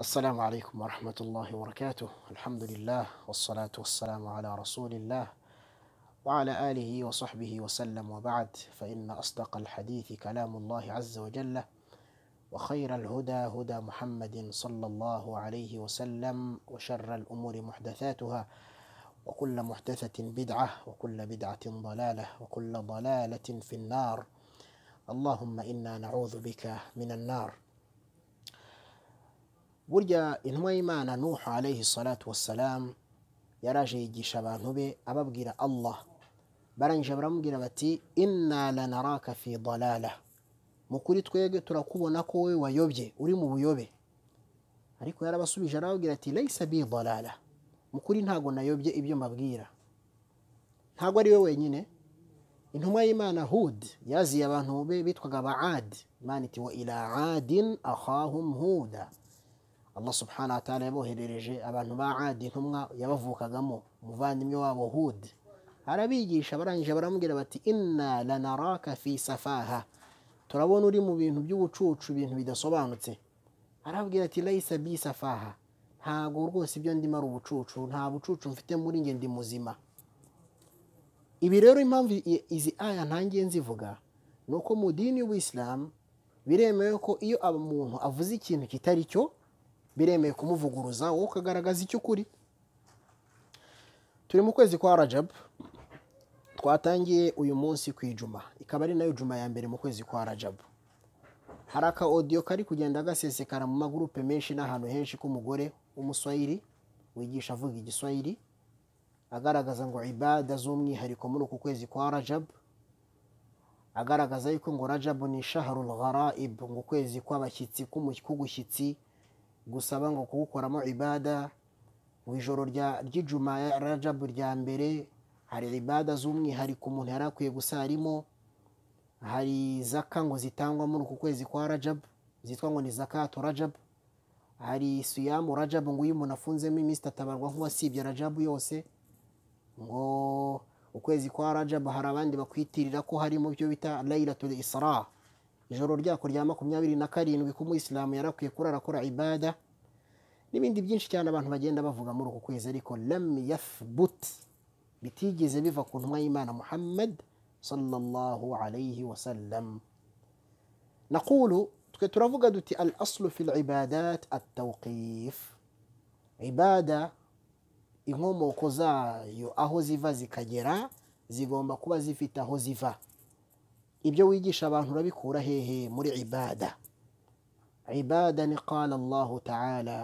السلام عليكم ورحمة الله وبركاته الحمد لله والصلاة والسلام على رسول الله وعلى آله وصحبه وسلم وبعد فإن أصدق الحديث كلام الله عز وجل وخير الهدى هدى محمد صلى الله عليه وسلم وشر الأمور محدثاتها وكل محدثة بدعة وكل بدعة ضلالة وكل ضلالة في النار اللهم إنا نعوذ بك من النار burya intumwa y'imana Nuha alayhi salatu wasalamu yaraje yigisha abantu be ababwira allah barangije baramubwira bati inna lanaraka fi dalala mu kuri twege turakubona ko wowe wayobye uri mu buyobe ariko yarabasubije arababwira ati laysa bi dalala mu kuri ntago nayobye ibyo mbabwira ntabwo ari we wenyine intumwa y'imana hud yaziye abantu be bitwaga baad imana iti wa ila adin ahahum allah subhana yaboherereje abantu ba adi intumwa yabavukagamo umuvandimwe wabo hudi arabigisha barangije baramubwira bati inna lanaraka fi safaha turabona uri mu bintu by'ubucucu ibintu bidasobanutse arabwira ati layisa bi safaha ntabwo rwose ibyo ndimo ari ubucucu nta bucucu mfite muri nge ndi muzima ibi rero impamvu izi aya ntangiye nzivuga ni uko mu dini y'ubuyisilamu biremewe ko iyo muntu avuze ikintu kitari cyo biremewe kumuvuguruza wowe ukagaragaza icyo ukuri turi mu kwezi kwa Rajab twatangiye uyu munsi ku ijuma ikaba ari nayo juma ya mbere mu kwezi kwa rajabu hari aka odiyo kari kugenda gasesekara mu magurupe menshi n'ahantu henshi k'umugore w'umuswayiri wigisha avuga igiswayiri agaragaza ngo ibada z'umwihariko muri uku kwezi kwa Rajab agaragaza yuko ngo rajabu ni shaharul gharaib ngo ukwezi kw'abashyitsi k'ugushyitsi gusaba ngo kuwukoramo ibada mu ijoro ry'ijuma rajabu rya mbere hari ibada z'umwihariko umuntu yari akwiye gusarimo hari zaka ngo zitangwa muri uku kwezi kwa rajabu zitwa ngo ni zakato rajabu hari siyamu rajabu ngo iyo umuntu afunzemo iminsi itatabarwa nk'uwasibye rajabu yose ngo ukwezi kwa rajabu hari abandi bakwitirira ko harimo ibyo bita layiratul isra ijoro ryako rya makumyabiri na karindwi ko umuyisilamu yarakwiye kurara akora ibada n'ibindi byinshi cyane abantu bagenda bavuga muri uku kwezi ariko lam yathbut bitigeze biva ku ntumwa y'imana muhammad sallallahu alayhi wa sallam nakuru twe turavuga duti al aslu fil ibadat at-tawqif ibada inkomoko zayo aho ziva zikagera zigomba kuba zifite aho ziva ibyo wigisha abantu urabikura hehe muri ibada ibada ni qala allahu ta'ala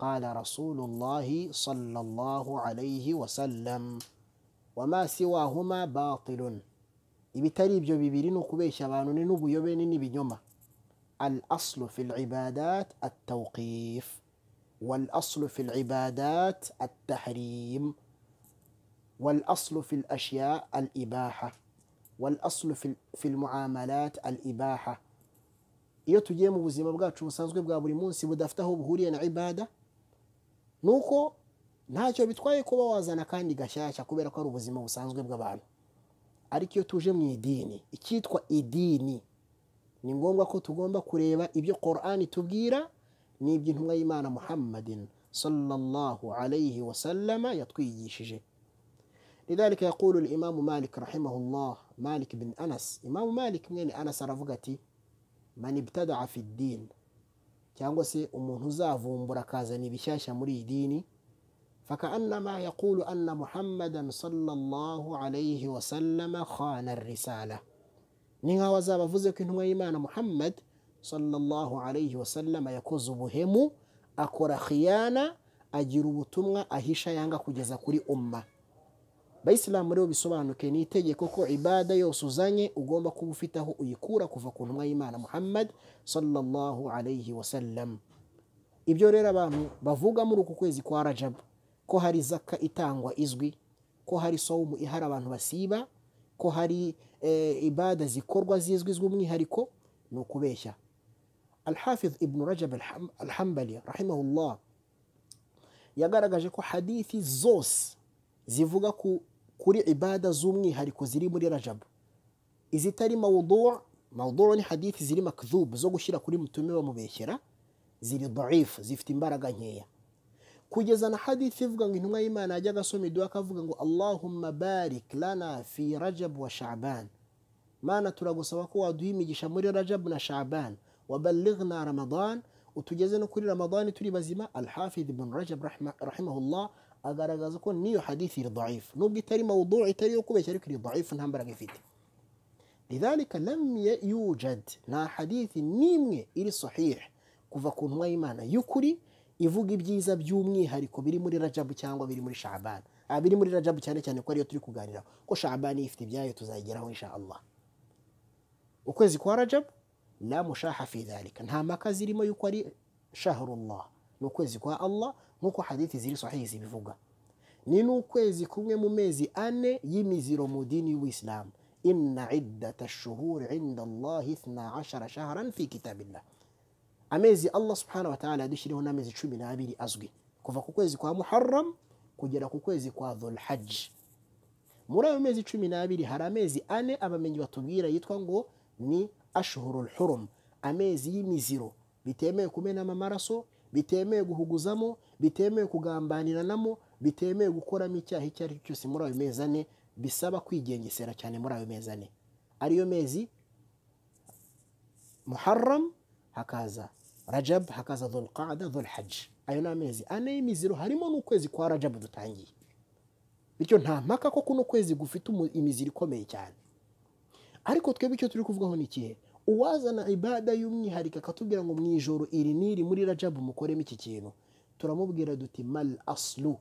qala rasulullahi sallallahu alayhi wa sallam wama siwahuma batilun ibitari ibyo bibiri ni ukubeshya abantu ni n'ubuyobe ni n'ibinyoma الأصل في العبادات التوقيف والأصل في العبادات التحريم والأصل في al ibaha wal fi muamalat al ibaha iyo tugiye mu buzima bwacu busanzwe bwa buri munsi budafite aho buhuriye na ibada ni uko ntacyo bitwaye kuba wazana kandi gashyashya kubera ko ari ubuzima busanzwe bw'abantu ariko iyo tuje mu idini icyitwa idini ni ngombwa ko tugomba kureba ibyo korani tubwira n'iby'intumwa y'imana muhammadin sallallahu alayhi wasallama yatwigishije لذلك يقول الإمام مالك رحمه الله مالك بن أنس إمام مالك mwene أنس aravuga ati man ibtada fi cyangwa se umuntu uzavumbura akazana ibishyashya muri iyi dini فكأنما يقول أن محمدا صلى الله عليه وسلم خان الرسالة ninka wazaba avuze ko intumwa y'imana muhammad sallallahu alayhi wasallama yakoze ubuhemu akora khiyana agira ubutumwa ahisha yanga kugeza kuri umma abayisilamu leo bisobanuke ni itegeko ko ibada yose uzanye ugomba kuba ufite aho uyikura kuva ku ntumwa y'imana muhammad sallallahu alayhi sallam ibyo rero abantu bavuga muri uku kwezi kwa Rajab ko hari zaka itangwa izwi ko hari sawumu ihari abantu basiba ko hari ibada zikorwa zizwi no ni ukubeshya alhafiz ibnu rajab alhambali rahimahullah yagaragaje ko hadithi zose zivuga ku kuri ibada z'umwihariko ziri muri rajabu izitari mawuduwa mawuduwa ni hadithi ziri makzubu zo gushyira kuri mutume bamubeshyera ziri daifu zifite imbaraga nkeya kugeza na hadithi ivuga ngo intumwa y'imana yajyaga asoma iduha akavuga ngo allahumma barik lana fi rajabu wa shaban mana turagusaba ko waduha imigisha muri rajabu na shaban waballighna ramadan utugeze no kuri ramadani turi bazima alhafidh ibn rajab rahimahullah agaragaza ko n'iyo hadithi iri dhaifu nubwo itari mawuduu itari yo kubeshya ariko iri dhaifu nta mbaraga ifite lidhalika lam yujad nta hadithi n'imwe iri sahih kuva ku ntumwa y'imana y'ukuri ivuga ibyiza by'umwihariko biri muri rajabu cyangwa biri muri shaban abiri muri rajabu cyane cyane ko ariyo turi kuganira ko shaban ifite ibyayo tuzayigeraho insha allah ukwezi kwa rajabu la mushaha fi dhalika nta mpaka zirimo yuko ari shahrullah ni ukwezi kwa allah nk'uko hadithi ziri sahihi zibivuga ni n'ukwezi kumwe mu mezi ane y'imiziro mu dini y'ubuyisilamu inna iddata shuhuri inda allahi ithna ashara shaharan fi kitabillah amezi allah subhanahu wa ta'ala yadushyiriho n'amezi cumi n'abiri azwi kuva ku kwezi kwa muharram kugera ku kwezi kwa dhulhaji muri ayo mezi cumi n'abiri hari amezi ane abamenyi batubwira yitwa ngo ni ashuhurul hurum amezi y'imiziro bitemewe kumenamo amaraso bitemewe guhuguzamo bitemewe kugambaninanamo bitemewe gukoramo icyaha icyo ari cyo cyose muri ayo mezi ane bisaba kwigengesera cyane muri ayo mezi ane ariyo mezi muharram hakaza rajab hakaza dhulqada dhulhajj ayo ni amezi ane y'imiziro harimo n'ukwezi kwa rajab dutangiye bityo nta mpaka ko kuno kwezi gufite imiziro ikomeye cyane ariko twebwe icyo turi kuvugaho ni ikihe uwazana ibada y'umwihariko akatubwira ngo mu ijoro iri n'iri muri rajabu mukoremo iki kintu turamubwira duti mal aslu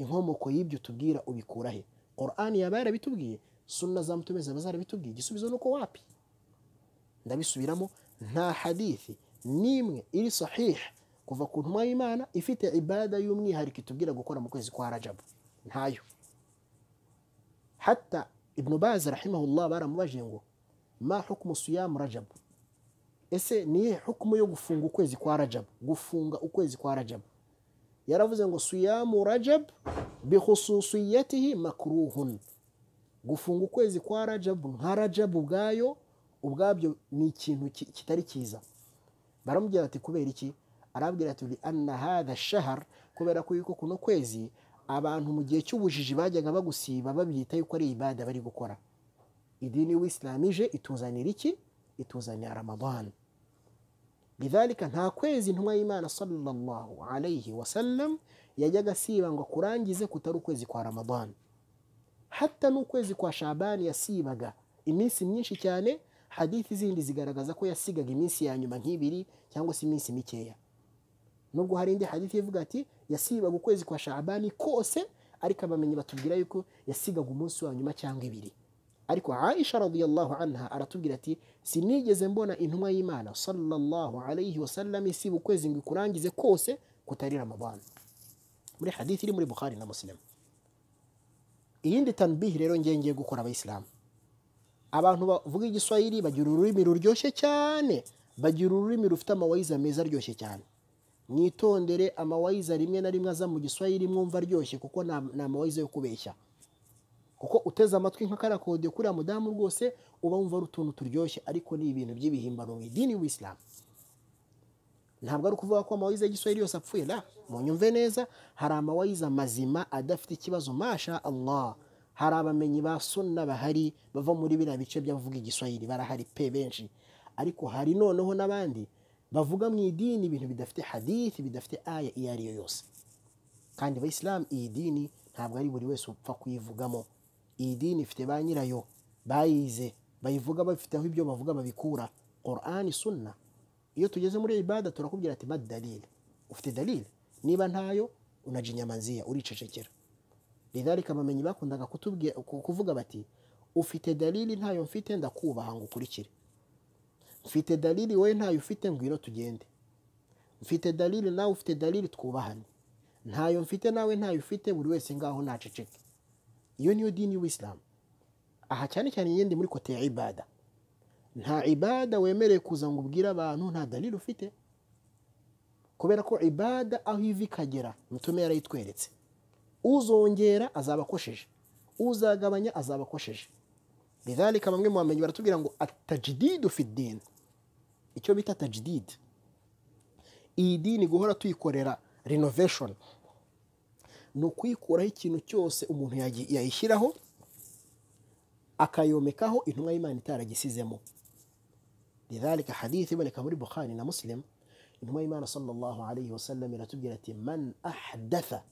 inkomoko y'ibyo tubwira ubikura he orani yaba yarabitubwiye suna za mutumeze zaba zarabitubwiye igisubizo ni uko wapi ndabisubiramo nta hadithi n'imwe iri sahiha kuva ku ntumwa y'imana ifite ibada y'umwihariko itubwira gukora mu kwezi kwa rajabu ntayo hata ibnu bazi rahimahullah baramubajije ngo ma hukumu siyamu rajabu ese niye hukumu yo gufunga ukwezi kwa rajabu gufunga ukwezi kwa rajabu yaravuze ngo siyamu rajabu bihususiyatihi makuruhun gufunga ukwezi kwa rajabu nka rajabu ubwayo ubwabyo ni ikintu kitari cyiza baramubwira ati kubera iki arabwira ati anna shahar kubera ko yuko kuno kwezi abantu mu gihe cy'ubujiji bajyaga bagusiba babyita yuko ari ibada bari gukora idini wisilamije ituzanira iki ituzanira ramadani bidalika nta kwezi intumwa y'imana sallallahu alayhi wasallam yajyaga asiba ngo akurangize kutari ukwezi kwa ramadani hata n'ukwezi kwa shabani yasibaga iminsi myinshi cyane hadithi zindi zigaragaza ko yasigaga iminsi ya nyuma nk'ibiri cyangwa se iminsi mikeya nubwo hari indi hadithi ivuga ati yasibaga ukwezi kwa shabani kose ariko abamenyi batubwira yuko yasigaga umunsi wa nyuma cyangwa ibiri ariko aisha radiyallahu anha aratubwira ati sinigeze mbona intumwa y'imana sallallahu alayhi wasallam isiba ukwezi ngo ikurangize kose kutarira ramadana muri hadithi iri muri bukhari na muslim iyindi tanbihi rero ngengeye gukora abayisilamu abantu bavuga igiswahili bagira ururimi ruryoshye cyane bagira ururimi rufite amawayiza meza aryoshye cyane mwitondere amawayiza rimwe na rimwe aza mu giswahili mwumva aryoshye kuko ni amawayiza yo kubeshya kuko uteze amatwi nka kariya kuriya mudamu rwose uba wumva ari utuntu turyoshye ariko ni ibintu by'ibihimbano mu idini w'isilamu ntabwo ari ukuvuga ko amawayiza y'igiswahili yose apfuye na munyumve neza hari amawayiza mazima adafite ikibazo masha Allah hari abamenyi ba sunna bahari bava muri biriya bice by'abavuga igiswahili barahari pe benshi ariko hari noneho n'abandi bavuga mu idini ibintu bidafite hadithi bidafite aya iyo ari yo yose kandi abayisilamu iyi dini ntabwo ari buri wese upfa kuyivugamo iyi dini ifite ba nyirayo bayize bayivuga bafiteho ibyo bavuga babikura Qur'ani sunna iyo tugeze muri ibada turakubwira ati mad dalil ufite dalil niba ntayo unaja inyama nziya uricecekera lidhalika abamenyi bakundaga kuvuga bati ufite dalili ntayo mfite ndakubaha ngo ukurikire mfite dalili wowe ntayo ufite ngwino tugende mfite dalili nawe ufite dalili twubahane ntayo mfite nawe ntayo ufite buri wese ngaho naceceke iyo niyo dini y'ubuyisilamu aha cyane cyane yindi muri kote ya ibada nta ibada wemereye kuza ngo ubwire abantu nta dalili ufite kubera ko ibada aho iva ikagera mutume yarayitweretse uzongera azaba akosheje uzagabanya azaba akosheje rizalika bamwe mu bamenyi baratubwira ngo atajididu fidini icyo bita tajididi iyi dini guhora tuyikorera renoveshoni ni ukuyikuraho ikintu cyose umuntu yayishyiraho akayomekaho intumwa y'imana itaragisizemo lidhalika hadithi iboneka muri bukhari na muslim intumwa y'imana sallallahu alayhi wasallam iratubwira ati man ahdatha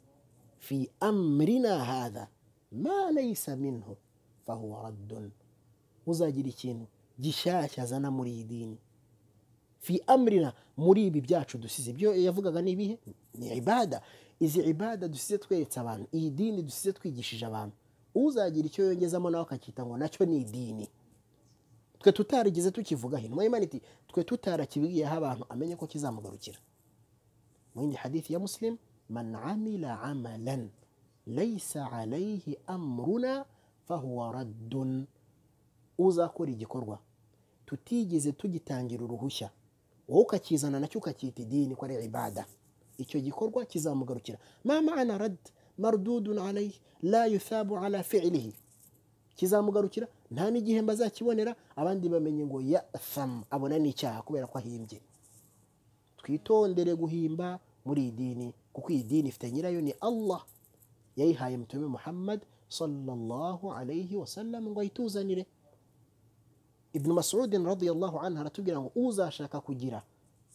fi amrina hadha ma laysa minhu fahuwa raddun uzagira ikintu gishyashya azana muri iyi dini fi amrina muri ibi byacu dusize ibyo yavugaga ni ibihe ni ibada izi ibada dusize tweretse abantu iyi dini dusize twigishije abantu uzagira icyo yongezamo nawe akacyita ngo nacyo ni idini twe tutarigeze tukivuga intumwa y'imana iti twe tutarakibwiyeho abantu amenye ko kizamugarukira mu yindi hadithi ya musilimu man amalan laysa alayhi amruna fahuwa uzakora igikorwa tutigeze tugitangira uruhushya wowe ukakizana nacyo ukacyita idini ko ari ibada icyo gikorwa kizamugarukira mama anaradi marududuna arayi layusabu ara feirihi kizamugarukira nta n'igihembo azakibonera abandi bamenye ngo ya samu abona n'icyaha kubera ko ahimbye twitondere guhimba muri iyi dini kuko iyi dini ifite nyirayo ni allah yayihaye mutume muhammad sallallahu alayhi wasallam ngo ayituzanire ibnu masudin radiyallahu anhu aratubwira ngo uzashaka kugira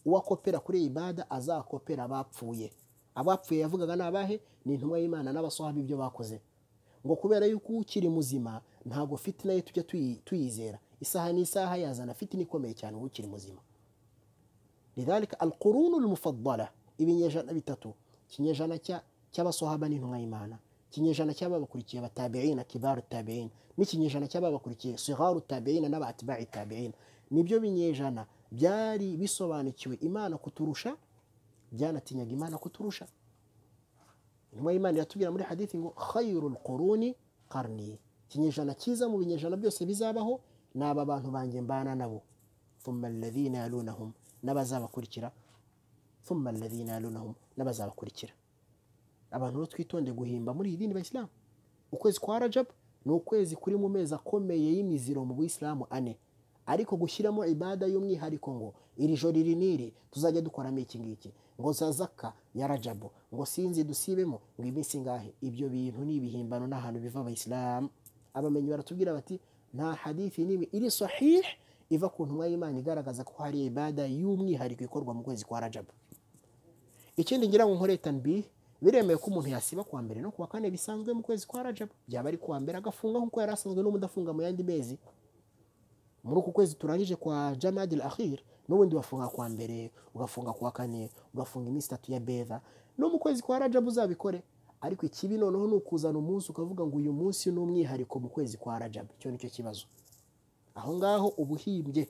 uwo akopera kuri iyi ibada azakopera abapfuye abapfuye yavugaga ni abahe ni intumwa y'imana n'abasoha ibyo bakoze ngo kubera yuko ukiri muzima ntabwo fitina ye tujya tuyizera isaha n'isaha yazana fitina ikomeye cyane ukiri muzima ridalika alqurunu mufaddala ibinyejana bitatu ikinyejana cy'abasohaba n'intumwa y'imana ikinyejana cy'ababakurikiye batabiina kibaru tabiina n'ikinyejana cy'ababakurikiye sigaru tabiina n'abatibai tabiina nibyo binyejana byari bisobanukiwe imana kuturusha byanatinyaga imana kuturusha intumwa y'imana iratubwira muri hadithi ngo khayirul koruni karni ikinyejana cyiza mu binyejana byose bizabaho ni aba bantu banjye mbana nabo thumaladhina yalunahum n'abazabakurikira thumaladhina yalunahum n'abazabakurikira abantu rero twitonde guhimba muri iri dini bayisilamu ukwezi kwa rajab ni ukwezi kuri mu mezi akomeye y'imiziro mu buyisilamu ane ariko gushyiramo ibada y'umwihariko ngo iri joro iri n'iri tuzajya dukoramo iki ngiki ngo zazaka ya rajabu ngo sinzi dusibemo ngo iminsi ngahe ibyo bintu ni ibihimbano n'ahantu biva abayisilamu abamenyi baratubwira bati nta hadithi n'imwe iri sahihe iva ku ntumwa y'imana igaragaza ko hari ibada y'umwihariko ikorwa mu kwezi kwa rajabu ikindi ngira ngo nkore tanbi biremewe ko umuntu yasiba kuwa mbere no kuwa kane bisanzwe mu kwezi kwa rajabu byaba ari kuwa mbere agafunga nk'uko yari asanzwe n'umudafunga mu yandi mezi muri uku kwezi turangije kwa janadi akhir n'ubundi wafunga kwa mbere ugafunga kwa kane ugafunga iminsi itatu ya beza no mu kwezi kwa rajabu uzabikore ariko ikibi noneho ni ukuzana umunsi ukavuga ngo uyu munsi ni umwihariko mu kwezi kwa rajabu icyo ni cyo kibazo aho ngaho ubuhimbye uhimbye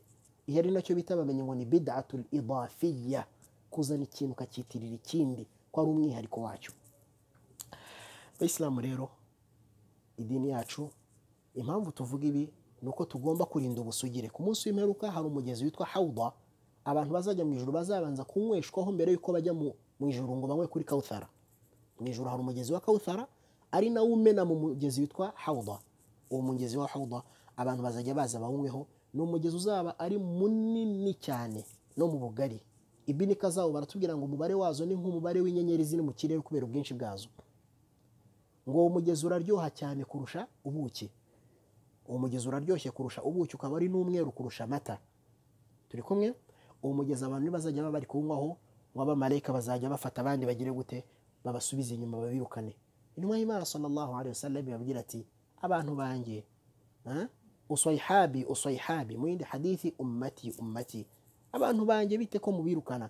iyo ari nacyo bita bamenye ngo ni bidatu idafiya kuzana ikintu ukakitirira ikindi ko ari umwihariko wacyo abayisilamu rero idini yacu impamvu tuvuga ibi ni uko tugomba kurinda ubusugire ku munsi w'imperuka hari umugezi witwa hawuda abantu bazajya mu ijoro bazabanza kunyweshwaho mbere y'uko bajya mu ijoro ngo banywe kuri Kawutara. mu ijoro hari umugezi wa Kawutara ari nawe umena mu mugezi witwa hawuda uwo mugezi wa hawuda abantu bazajya baza bawunyweho ni umugezi uzaba ari munini cyane no mu bugari ibinika zawo baratubwira ngo umubare wazo ni nk'umubare w'inyenyeri ziri mu kirere kubera ubwinshi bwazo ngo uwo mugezi uraryoha cyane kurusha ubuki umugezi uraryoshye kurusha ubuki ukaba ari n'umweru kurusha amata turi kumwe uwo abantu bazajya baba bari kuwunywaho nk'abamarayika bazajya bafata abandi bagire gute babasubize inyuma babirukane intumwa y'imana sallallahu alaihi wasallam yababwira ati abantu banjye usayihabi usayihabi mu yindi hadithi ummati ummati abantu banjye bite ko mubirukana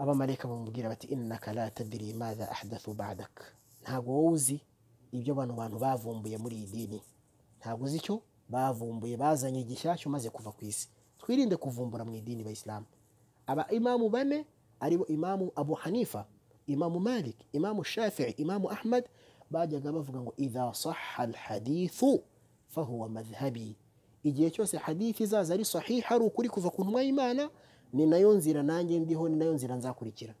abamarayika bamubwira bati innaka la tadri madha ahdathu ntabwo wowe uzi ibyo bano bantu bavumbuye muri iyi dini ntabwo uzi icyo bavumbuye bazanye igishyashya umaze kuva ku isi twirinde kuvumbura mu idini bayisilamu aba imamu bane aribo imamu abu hanifa imamu malik imamu shafi'i imamu ahmad bajyaga bavuga ngo idha saha alhadithu fahuwa madhhabi igihe cyose hadithi izaza ari sahiha ari ukuri kuva ku ntumwa y'imana ni nayo nzira nanjye ndiho ni nayo nzira nzakurikira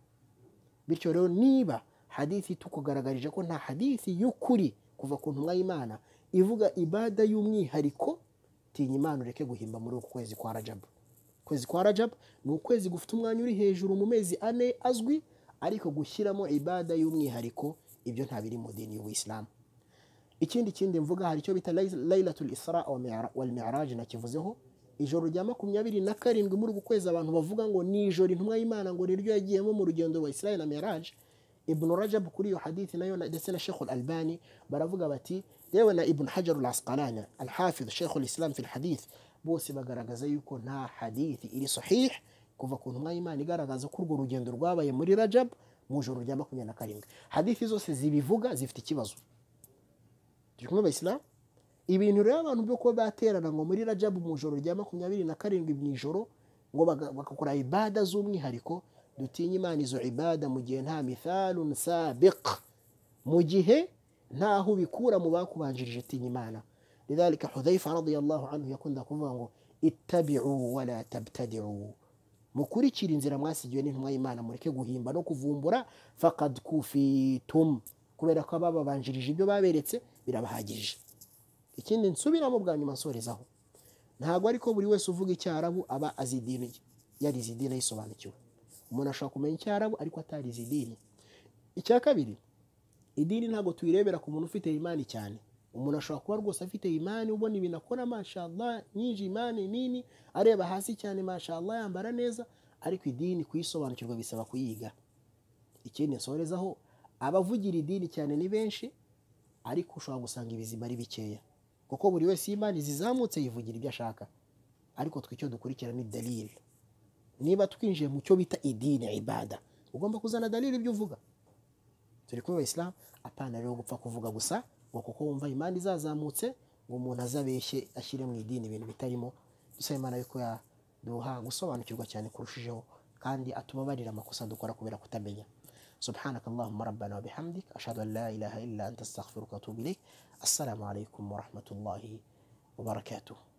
bityo rero niba hadithi tukugaragarije ko nta hadithi y'ukuri kuva ku ntumwa y'imana ivuga ibada y'umwihariko tinya imana ureke guhimba muri uku kwezi kwa rajabu ukwezi kwa rajabu ni ukwezi gufite umwanya uri hejuru mu mezi ane azwi ariko gushyiramo ibada y'umwihariko ibyo nta biri mu dini y'ubuyisilamu ikindi kindi mvuga hari icyo bita layilatul isra wal mi'raj nakivuzeho ijoro rya makumyabiri na karindwi muri uku kwezi abantu bavuga ngo ni ijoro intumwa y'imana ngo niryo yagiyemo mu rugendo wa israel na mi'raj ibn rajab kuri iyo haditi nayo ndetse na shekhul albani baravuga bati yewe na ibn hajarul asqalani alhafiz sheikhul islam fil hadith bose bagaragaza yuko nta hadithi iri sahih kuva ku ntumwa y'imana igaragaza ko urwo rugendo rwabaye muri Rajabu mu ijoro rya makumyabiri na karindwi hadithi zose zibivuga zifite ikibazo turi kumwe abayisilamu ibintu rero abantu byo kuba baterana ngo muri Rajabu mu ijoro rya makumyabiri na karindwi mu ijoro ngo bagakora ibada z'umwihariko dutinye imana izo ibada mu gihe nta mithalun sabiq mu gihe ntaho ubikura mu bakubanjirije tinya imana ridalika hudhayifa radiyallahu anhu yakunda kuvuga ngo itabi'u wala tabtadi'u mukurikira inzira mwasigiwe n'intumwa y'imana mureke guhimba no kuvumbura faqad kufitum kubera ko bababanjirije ibyo baberetse birabahagije ikindi nsubiramo bwa nyuma nsorezaho ntabwo ariko buri wese uvuga icyarabu aba azi idini yarize idini ayisobanukiwe umuntu ashobora kumenya icyarabu ariko atarize idini icya kabiri idini ntabwo tuyirebera ku muntu ufite imani cyane umuntu ashobora kuba rwose afite imani ubona ibintu akora mashallah nyinshi imani nini areba hasi cyane mashallah yambara neza ariko idini kuyisobanukirwa bisaba kuyiga ikindi nsorezaho abavugira idini cyane ni benshi ariko ushobora gusanga ibizima ari bikeya kuko buri wese imani zizamutse yivugira ibyo ashaka ariko twe icyo dukurikira ni dalili niba twinjiye mu cyo bita idini ibada ugomba kuzana dalili ibyo uvuga turi kumwe abayisilamu apana rero gupfa kuvuga gusa ngo kuko wumva imana izazamutse ngo umuntu azabeshye ashyire mu idini ibintu bitarimo dusaba imana yuko yaduha gusobanukirwa cyane kurushijeho kandi atubabarira amakosa dukora kubera kutamenya سبحانك اللهم ربنا وبحمدك أشهد أن لا إله إلا أنت أستغفرك وأتوب إليك السلام عليكم ورحمة الله وبركاته